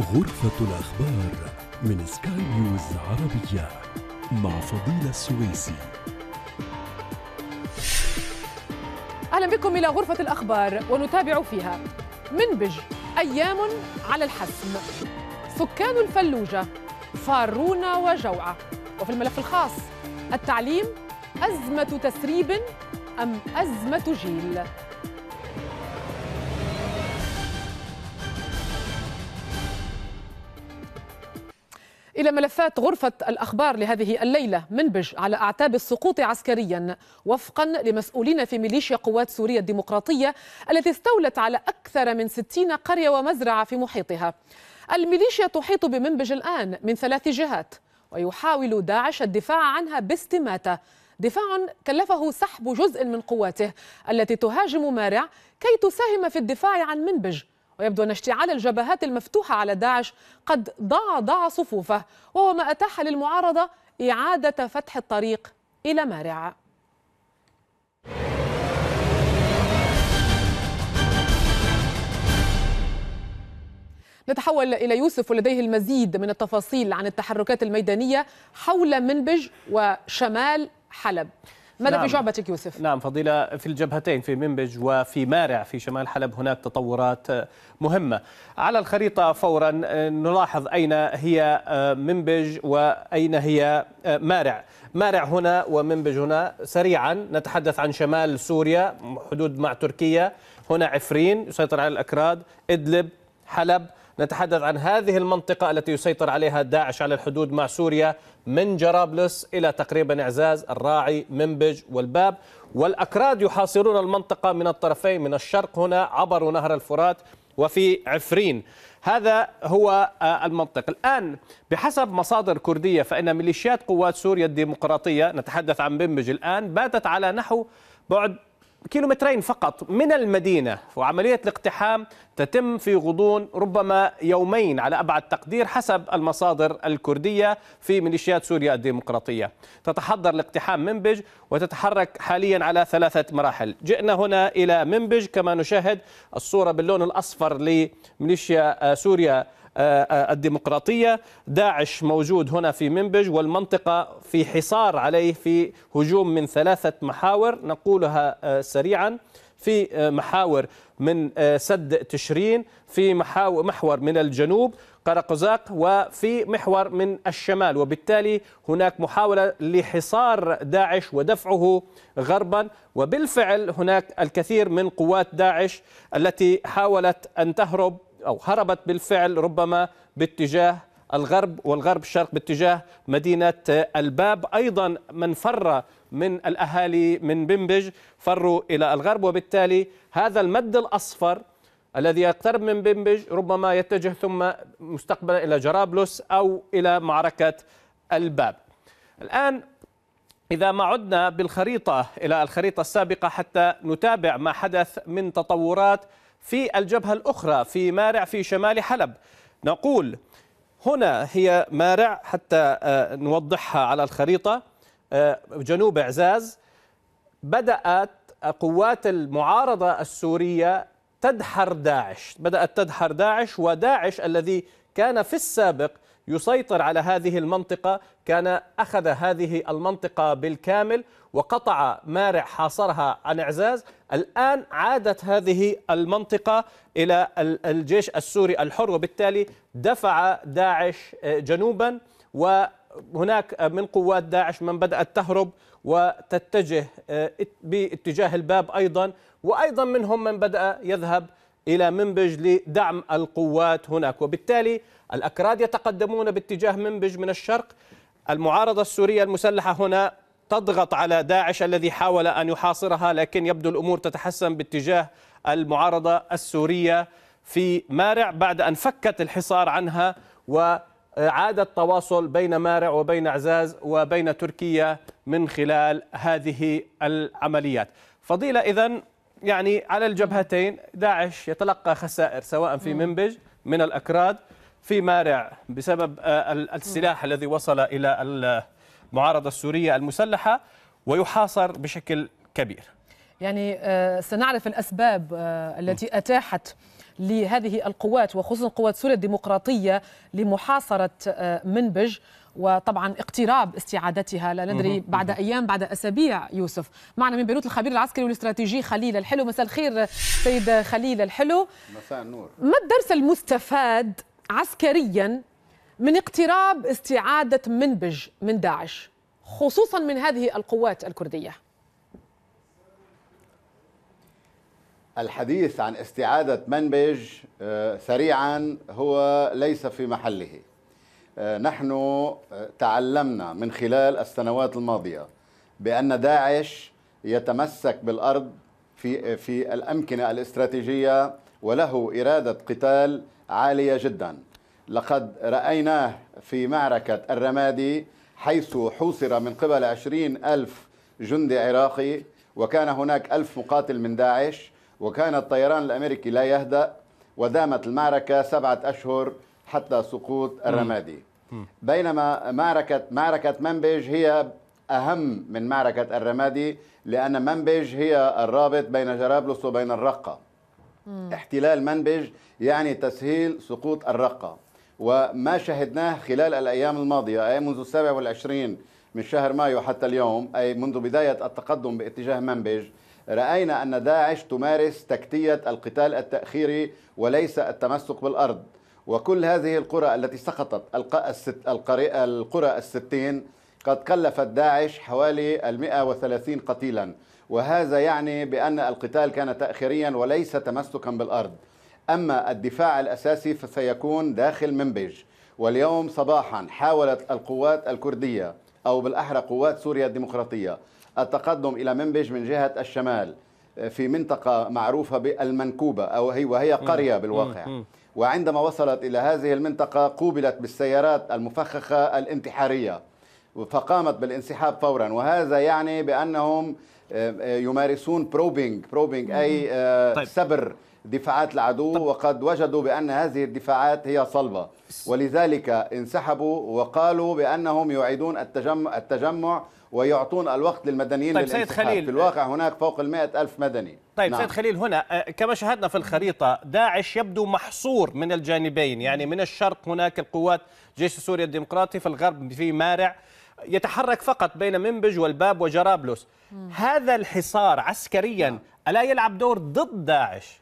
غرفة الأخبار من سكاي نيوز عربية مع فضيلة السويسي أهلا بكم إلى غرفة الأخبار ونتابع فيها منبج أيام على الحسم سكان الفلوجة فارون وجوعة وفي الملف الخاص التعليم أزمة تسريب أم أزمة جيل إلى ملفات غرفة الأخبار لهذه الليلة منبج على أعتاب السقوط عسكريا وفقا لمسؤولين في ميليشيا قوات سوريا الديمقراطية التي استولت على أكثر من 60 قرية ومزرعة في محيطها الميليشيا تحيط بمنبج الآن من ثلاث جهات ويحاول داعش الدفاع عنها باستماته دفاع كلفه سحب جزء من قواته التي تهاجم مارع كي تساهم في الدفاع عن منبج ويبدو أن اشتعال الجبهات المفتوحة على داعش قد ضاع ضاع صفوفه وهو ما أتاح للمعارضة إعادة فتح الطريق إلى مارع نتحول إلى يوسف ولديه المزيد من التفاصيل عن التحركات الميدانية حول منبج وشمال حلب ماذا نعم. بجعبتك يوسف؟ نعم فضيلة في الجبهتين في منبج وفي مارع في شمال حلب هناك تطورات مهمة على الخريطة فورا نلاحظ أين هي منبج وأين هي مارع مارع هنا ومنبج هنا سريعا نتحدث عن شمال سوريا حدود مع تركيا هنا عفرين يسيطر على الأكراد إدلب حلب نتحدث عن هذه المنطقة التي يسيطر عليها داعش على الحدود مع سوريا من جرابلس إلى تقريبا إعزاز الراعي منبج والباب والأكراد يحاصرون المنطقة من الطرفين من الشرق هنا عبروا نهر الفرات وفي عفرين هذا هو آه، المنطق الآن بحسب مصادر كردية فإن ميليشيات قوات سوريا الديمقراطية نتحدث عن بنبج الآن باتت على نحو بعد كيلومترين فقط من المدينة وعملية الاقتحام تتم في غضون ربما يومين على أبعد تقدير حسب المصادر الكردية في ميليشيات سوريا الديمقراطية تتحضر الاقتحام منبج وتتحرك حاليا على ثلاثة مراحل جئنا هنا إلى منبج كما نشاهد الصورة باللون الأصفر لميليشيا آه، سوريا الديمقراطية داعش موجود هنا في منبج والمنطقة في حصار عليه في هجوم من ثلاثة محاور نقولها آه، سريعا في آه، محاور من آه، سد تشرين في محاور محور من الجنوب قرقزاق وفي محور من الشمال وبالتالي هناك محاولة لحصار داعش ودفعه غربا وبالفعل هناك الكثير من قوات داعش التي حاولت أن تهرب أو هربت بالفعل ربما باتجاه الغرب والغرب الشرق باتجاه مدينة الباب أيضا من فر من الأهالي من بنبج فروا إلى الغرب وبالتالي هذا المد الأصفر الذي يقترب من بنبج ربما يتجه ثم مستقبلا إلى جرابلس أو إلى معركة الباب الآن إذا ما عدنا بالخريطة إلى الخريطة السابقة حتى نتابع ما حدث من تطورات في الجبهة الأخرى في مارع في شمال حلب نقول هنا هي مارع حتى آه، نوضحها على الخريطة آه، جنوب إعزاز بدأت قوات المعارضة السورية تدحر داعش بدأت تدحر داعش وداعش الذي كان في السابق يسيطر على هذه المنطقة كان أخذ هذه المنطقة بالكامل وقطع مارع حاصرها عن إعزاز الآن عادت هذه المنطقة إلى الجيش السوري الحر وبالتالي دفع داعش آه، جنوبا وهناك آه، من قوات داعش من بدأت تهرب وتتجه آه، باتجاه الباب أيضا وأيضا منهم من بدأ يذهب إلى منبج لدعم القوات هناك وبالتالي الأكراد يتقدمون باتجاه منبج من الشرق المعارضة السورية المسلحة هنا تضغط على داعش الذي حاول أن يحاصرها لكن يبدو الأمور تتحسن باتجاه المعارضة السورية في مارع بعد أن فكت الحصار عنها وعاد التواصل بين مارع وبين عزاز وبين تركيا من خلال هذه العمليات فضيلة إذا يعني على الجبهتين داعش يتلقى خسائر سواء في نعم. منبج من الأكراد في مارع بسبب آه، السلاح الذي وصل إلى المعارضة السورية المسلحة ويحاصر بشكل كبير يعني آه، سنعرف الأسباب آه، التي أتاحت لهذه القوات وخصوصا قوات سوريا الديمقراطية لمحاصرة آه، منبج وطبعا اقتراب استعادتها لا ندري بعد ايام بعد اسابيع يوسف معنا من بيروت الخبير العسكري والاستراتيجي خليل الحلو مساء الخير سيد خليل الحلو مساء النور ما الدرس المستفاد عسكريا من اقتراب استعادة منبج من داعش خصوصا من هذه القوات الكردية الحديث عن استعادة منبج آه، سريعا هو ليس في محله آه، نحن آه، تعلمنا من خلال السنوات الماضية بأن داعش يتمسك بالأرض في في الأمكنة الاستراتيجية وله إرادة قتال عالية جدا لقد رأيناه في معركة الرمادي حيث حوصر من قبل عشرين ألف جندي عراقي وكان هناك ألف مقاتل من داعش وكان الطيران الأمريكي لا يهدأ ودامت المعركة سبعة أشهر حتى سقوط الرمادي بينما معركة معركة منبج هي أهم من معركة الرمادي لأن منبج هي الرابط بين جرابلس وبين الرقة احتلال منبج يعني تسهيل سقوط الرقة وما شهدناه خلال الأيام الماضية أي منذ السابع والعشرين من شهر مايو حتى اليوم أي منذ بداية التقدم باتجاه منبج رأينا أن داعش تمارس تكتية القتال التأخيري وليس التمسك بالأرض وكل هذه القرى التي سقطت القرى الستين قد كلفت داعش حوالي المئة وثلاثين قتيلا وهذا يعني بأن القتال كان تأخيريا وليس تمسكا بالأرض أما الدفاع الأساسي فسيكون داخل منبج واليوم صباحا حاولت القوات الكردية أو بالأحرى قوات سوريا الديمقراطية التقدم إلى منبج من جهة الشمال آه، في منطقة معروفة بالمنكوبة أو هي وهي قرية بالواقع وعندما وصلت إلى هذه المنطقة قوبلت بالسيارات المفخخة الانتحارية فقامت بالانسحاب فورا وهذا يعني بأنهم آه، آه، يمارسون بروبينج بروبينج أي طيب. سبر دفاعات العدو وقد وجدوا بأن هذه الدفاعات هي صلبة ولذلك انسحبوا وقالوا بأنهم يعيدون التجمع, التجمع ويعطون الوقت للمدنيين طيب سيد خليل في الواقع هناك فوق المائة ألف مدني طيب نعم. سيد خليل هنا آه، كما شاهدنا في الخريطة داعش يبدو محصور من الجانبين يعني من الشرق هناك القوات جيش سوريا الديمقراطي في الغرب في مارع يتحرك فقط بين منبج والباب وجرابلس هذا الحصار عسكريا نعم. ألا يلعب دور ضد داعش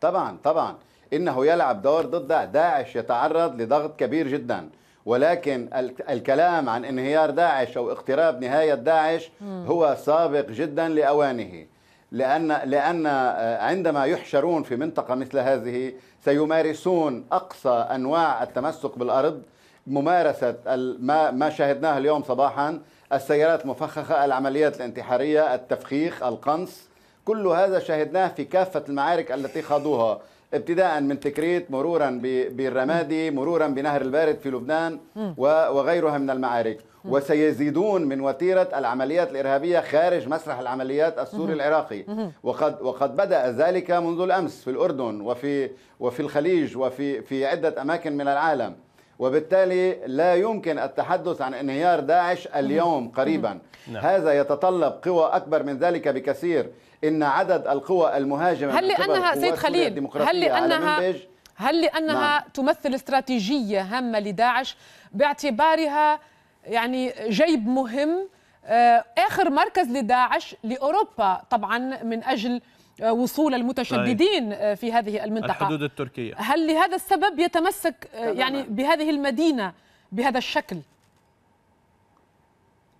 طبعا طبعا انه يلعب دور ضد داعش يتعرض لضغط كبير جدا ولكن الكلام عن انهيار داعش او اقتراب نهايه داعش هو سابق جدا لاوانه لان لان آه، عندما يحشرون في منطقه مثل هذه سيمارسون اقصى انواع التمسك بالارض ممارسه ما ما شاهدناه اليوم صباحا السيارات المفخخه العمليات الانتحاريه التفخيخ القنص كل هذا شهدناه في كافة المعارك التي خاضوها ابتداء من تكريت مرورا بالرمادي مرورا بنهر البارد في لبنان وغيرها من المعارك وسيزيدون من وتيرة العمليات الإرهابية خارج مسرح العمليات السوري العراقي وقد وقد بدأ ذلك منذ الأمس في الأردن وفي وفي الخليج وفي في عدة أماكن من العالم وبالتالي لا يمكن التحدث عن انهيار داعش اليوم قريبا نعم. هذا يتطلب قوى أكبر من ذلك بكثير إن عدد القوى المهاجمة هل لأنها سيد خليل هل لأنها هل لأنها نعم. تمثل استراتيجية هامة لداعش باعتبارها يعني جيب مهم آه، آخر مركز لداعش لأوروبا طبعا من أجل آه، وصول المتشددين طيب. آه، في هذه المنطقة الحدود التركية هل لهذا السبب يتمسك آه، يعني بهذه المدينة بهذا الشكل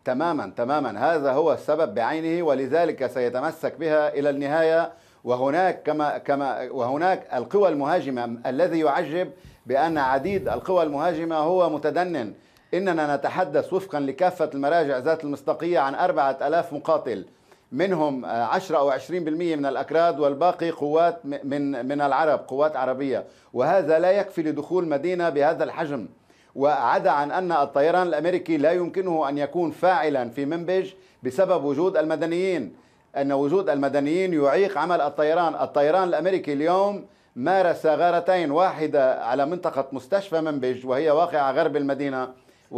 تماما تماما هذا هو السبب بعينه ولذلك سيتمسك بها إلى النهاية وهناك كما كما وهناك القوى المهاجمة الذي يعجب بأن عديد القوى المهاجمة هو متدنن إننا نتحدث وفقا لكافة المراجع ذات المصداقية عن 4000 مقاتل منهم 10 أو 20% من الأكراد والباقي قوات من, من العرب قوات عربية وهذا لا يكفي لدخول مدينة بهذا الحجم وعدا عن أن الطيران الأمريكي لا يمكنه أن يكون فاعلا في منبج بسبب وجود المدنيين أن وجود المدنيين يعيق عمل الطيران الطيران الأمريكي اليوم مارس غارتين واحدة على منطقة مستشفى منبج وهي واقعة غرب المدينة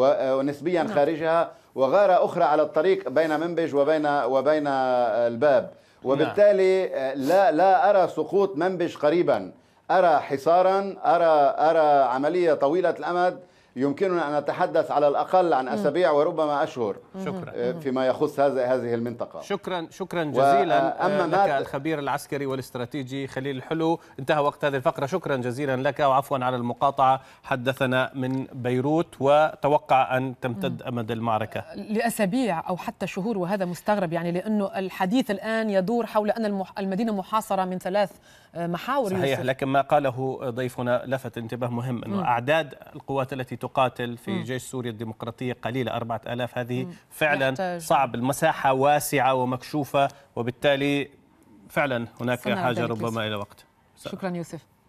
آه، ونسبيا نعم. خارجها وغارة أخرى على الطريق بين منبج وبين وبين الباب نعم. وبالتالي آه، لا لا أرى سقوط منبج قريبا أرى حصارا أرى أرى عملية طويلة الأمد يمكننا أن نتحدث على الأقل عن أسابيع وربما أشهر شكرا آه، فيما يخص هذه المنطقة شكرا شكرا جزيلا أما آه، لك الخبير العسكري والاستراتيجي خليل الحلو انتهى وقت هذه الفقرة شكرا جزيلا لك وعفوا على المقاطعة حدثنا من بيروت وتوقع أن تمتد أمد المعركة لأسابيع أو حتى شهور وهذا مستغرب يعني لأنه الحديث الآن يدور حول أن المدينة محاصرة من ثلاث آه، محاور صحيح يوسف. لكن ما قاله ضيفنا لفت انتباه مهم أنه أعداد القوات التي تقاتل في جيش سوريا الديمقراطية قليلة 4000 هذه فعلا يحتاج. صعب المساحة واسعة ومكشوفة وبالتالي فعلا هناك حاجة ربما إلى وقت شكرا يوسف